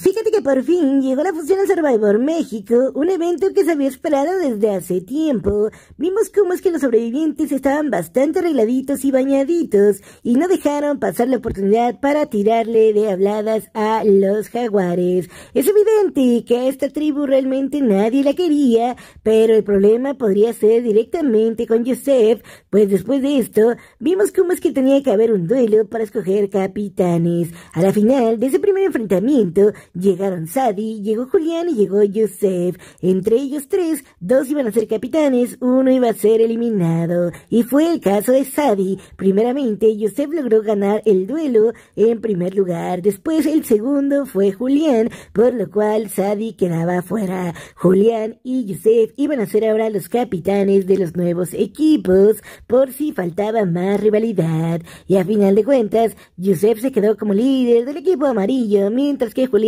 Fíjate que por fin llegó la función al Survivor México, un evento que se había esperado desde hace tiempo. Vimos cómo es que los sobrevivientes estaban bastante arregladitos y bañaditos y no dejaron pasar la oportunidad para tirarle de habladas a los jaguares. Es evidente que a esta tribu realmente nadie la quería, pero el problema podría ser directamente con Joseph, pues después de esto vimos cómo es que tenía que haber un duelo para escoger capitanes. A la final de ese primer enfrentamiento, Llegaron Sadie, llegó Julián y llegó Joseph. Entre ellos tres, dos iban a ser capitanes, uno iba a ser eliminado. Y fue el caso de Sadie. Primeramente, Joseph logró ganar el duelo en primer lugar. Después, el segundo fue Julián, por lo cual Sadie quedaba fuera. Julián y Joseph iban a ser ahora los capitanes de los nuevos equipos, por si faltaba más rivalidad. Y a final de cuentas, Joseph se quedó como líder del equipo amarillo, mientras que Julián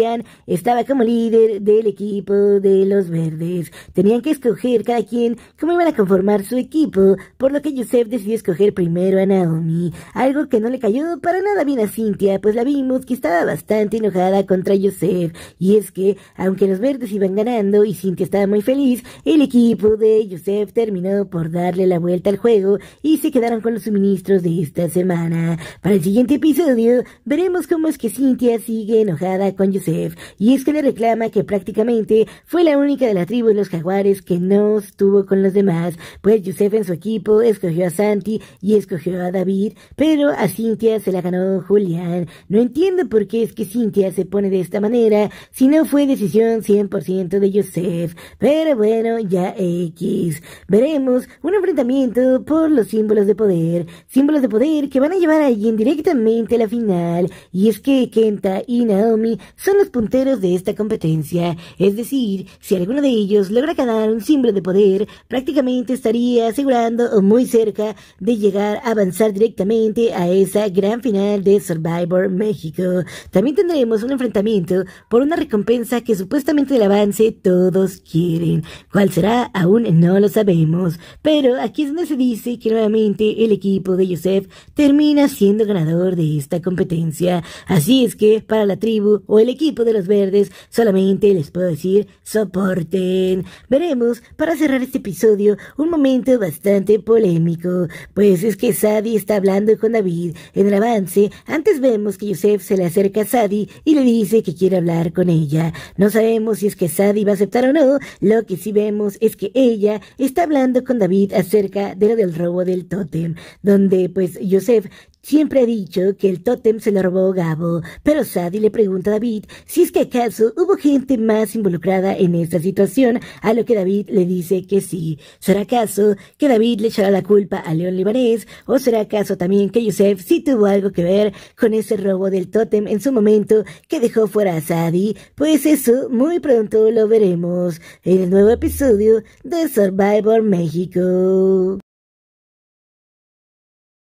estaba como líder del equipo de los verdes. Tenían que escoger cada quien cómo iban a conformar su equipo, por lo que Joseph decidió escoger primero a Naomi, algo que no le cayó para nada bien a Cynthia, pues la vimos que estaba bastante enojada contra Joseph, y es que, aunque los verdes iban ganando y Cynthia estaba muy feliz, el equipo de Joseph terminó por darle la vuelta al juego y se quedaron con los suministros de esta semana. Para el siguiente episodio veremos cómo es que Cynthia sigue enojada con Joseph y es que le reclama que prácticamente fue la única de la tribu de los jaguares que no estuvo con los demás, pues Joseph en su equipo escogió a Santi y escogió a David, pero a Cynthia se la ganó Julián. No entiendo por qué es que Cynthia se pone de esta manera, si no fue decisión 100% de Joseph, pero bueno, ya X. Veremos un enfrentamiento por los símbolos de poder, símbolos de poder que van a llevar a alguien directamente a la final, y es que Kenta y Naomi son los punteros de esta competencia, es decir, si alguno de ellos logra ganar un símbolo de poder, prácticamente estaría asegurando o muy cerca de llegar a avanzar directamente a esa gran final de Survivor México. También tendremos un enfrentamiento por una recompensa que supuestamente el avance todos quieren. ¿Cuál será? Aún no lo sabemos. Pero aquí es donde se dice que nuevamente el equipo de Joseph termina siendo ganador de esta competencia. Así es que para la tribu o el equipo de los verdes, solamente les puedo decir soporten. Veremos, para cerrar este episodio, un momento bastante polémico, pues es que Sadie está hablando con David. En el avance, antes vemos que Joseph se le acerca a Sadie y le dice que quiere hablar con ella. No sabemos si es que Sadie va a aceptar o no, lo que sí vemos es que ella está hablando con David acerca de lo del robo del tótem, donde pues Joseph Siempre ha dicho que el tótem se lo robó Gabo, pero Sadie le pregunta a David si es que acaso hubo gente más involucrada en esta situación, a lo que David le dice que sí. ¿Será acaso que David le echará la culpa a León Libanés? ¿O será acaso también que Joseph sí tuvo algo que ver con ese robo del tótem en su momento que dejó fuera a Sadie? Pues eso muy pronto lo veremos en el nuevo episodio de Survivor México.